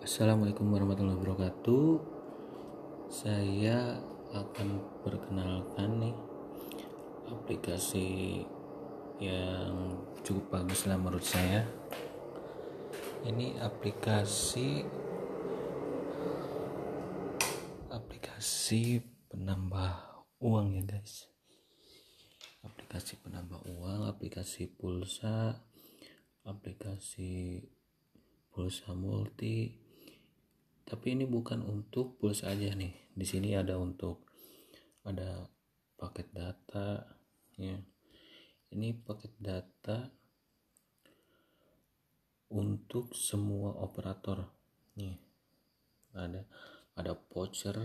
Assalamualaikum warahmatullahi wabarakatuh. Saya akan perkenalkan nih aplikasi yang cukup bagus lah menurut saya. Ini aplikasi aplikasi penambah uang ya guys. Aplikasi penambah uang, aplikasi pulsa, aplikasi pulsa multi, tapi ini bukan untuk pulsa aja nih di sini ada untuk ada paket data ya ini paket data untuk semua operator nih ada ada voucher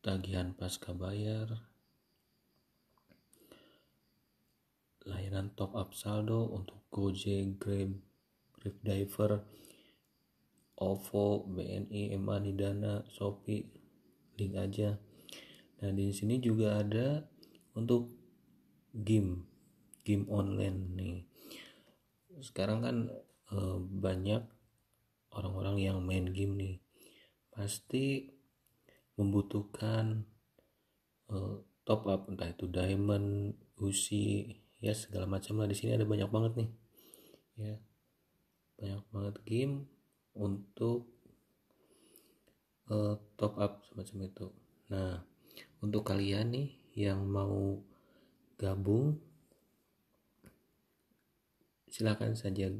tagihan pasca bayar layanan top up saldo untuk Gojek, Grab, Grab Diver, OVO, BNI, Emani Dana, Shopee, link aja. Nah, di sini juga ada untuk game, game online nih. Sekarang kan e, banyak orang-orang yang main game nih. Pasti membutuhkan e, top up entah itu diamond, usi, ya segala macam lah di sini ada banyak banget nih. Ya. Banyak banget game untuk uh, top up semacam itu nah untuk kalian nih yang mau gabung silahkan saja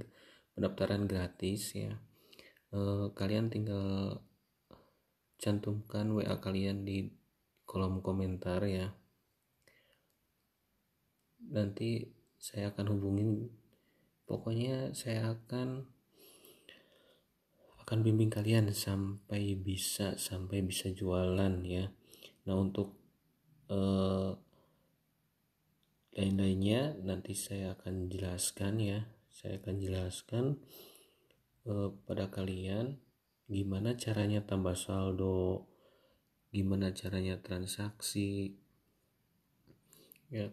pendaftaran gratis ya uh, kalian tinggal cantumkan WA kalian di kolom komentar ya nanti saya akan hubungin pokoknya saya akan akan bimbing kalian sampai bisa sampai bisa jualan ya nah untuk eh, lain-lainnya nanti saya akan jelaskan ya saya akan jelaskan eh, pada kalian gimana caranya tambah saldo gimana caranya transaksi ya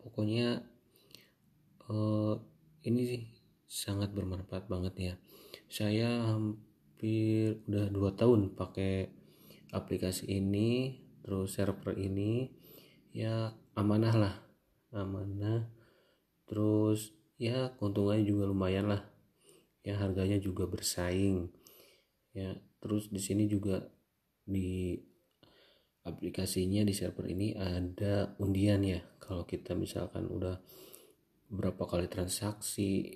pokoknya eh, ini sih sangat bermanfaat banget ya saya hampir udah 2 tahun pakai aplikasi ini terus server ini ya amanah lah amanah terus ya keuntungannya juga lumayan lah ya harganya juga bersaing ya terus di sini juga di aplikasinya di server ini ada undian ya kalau kita misalkan udah berapa kali transaksi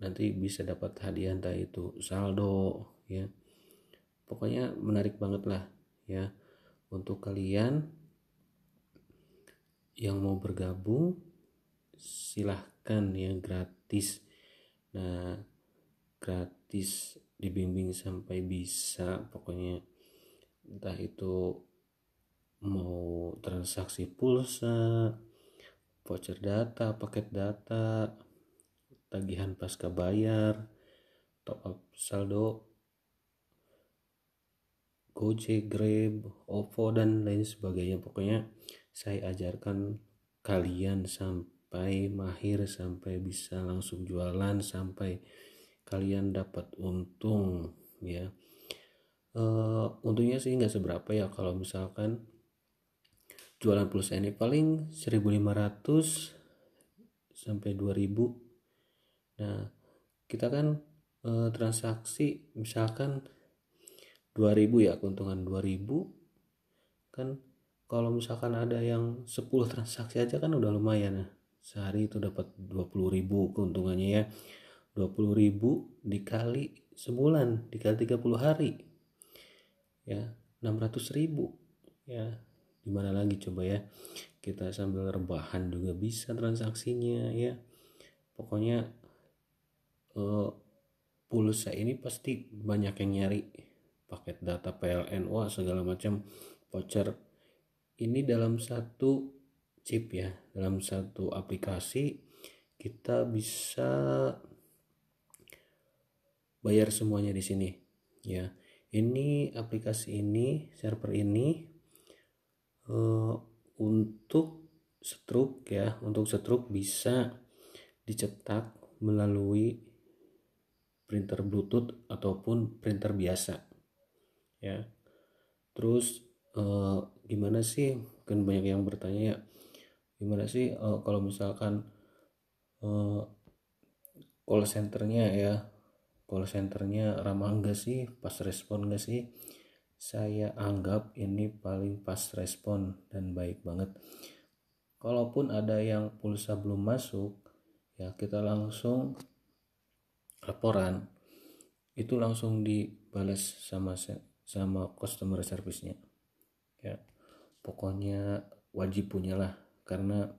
nanti bisa dapat hadiah entah itu saldo ya pokoknya menarik banget lah ya untuk kalian yang mau bergabung silahkan ya gratis nah gratis dibimbing sampai bisa pokoknya entah itu mau transaksi pulsa voucher data paket data tagihan pasca bayar, top up saldo, Gojek, Grab, OVO dan lain sebagainya. Pokoknya saya ajarkan kalian sampai mahir, sampai bisa langsung jualan, sampai kalian dapat untung ya. Uh, untungnya sih nggak seberapa ya kalau misalkan jualan pulsa ini paling 1500 sampai 2000 Nah, kita kan e, transaksi misalkan 2000 ya, keuntungan 2000 kan kalau misalkan ada yang 10 transaksi aja kan udah lumayan ya. Sehari itu dapat 20.000 keuntungannya ya. 20.000 dikali sebulan dikali 30 hari ya 600.000 ya dimana lagi coba ya kita sambil rebahan juga bisa transaksinya ya pokoknya uh, pulsa ini pasti banyak yang nyari paket data PLN wah segala macam voucher ini dalam satu chip ya dalam satu aplikasi kita bisa bayar semuanya di sini ya ini aplikasi ini server ini uh, untuk struk ya untuk struk bisa dicetak melalui printer Bluetooth ataupun printer biasa ya terus eh, gimana sih kan banyak yang bertanya ya gimana sih eh, kalau misalkan eh, call centernya ya call centernya ramah enggak sih pas respon enggak sih saya anggap ini paling pas respon dan baik banget kalaupun ada yang pulsa belum masuk ya kita langsung laporan itu langsung dibalas sama sama customer service-nya ya pokoknya wajib punyalah karena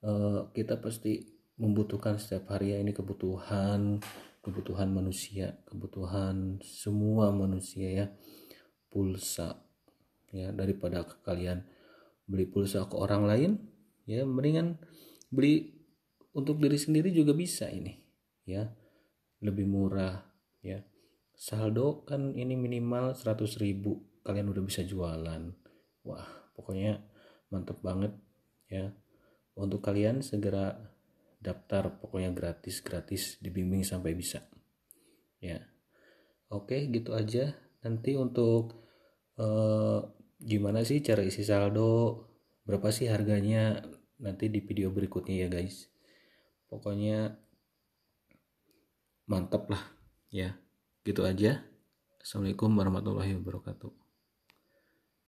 uh, kita pasti membutuhkan setiap hari ya ini kebutuhan kebutuhan manusia kebutuhan semua manusia ya pulsa ya daripada kalian beli pulsa ke orang lain ya mendingan beli untuk diri sendiri juga bisa ini ya lebih murah ya saldo kan ini minimal 100.000 ribu kalian udah bisa jualan wah pokoknya mantep banget ya untuk kalian segera daftar pokoknya gratis gratis dibimbing sampai bisa ya oke gitu aja nanti untuk eh, gimana sih cara isi saldo berapa sih harganya nanti di video berikutnya ya guys pokoknya mantap lah ya gitu aja assalamualaikum warahmatullahi wabarakatuh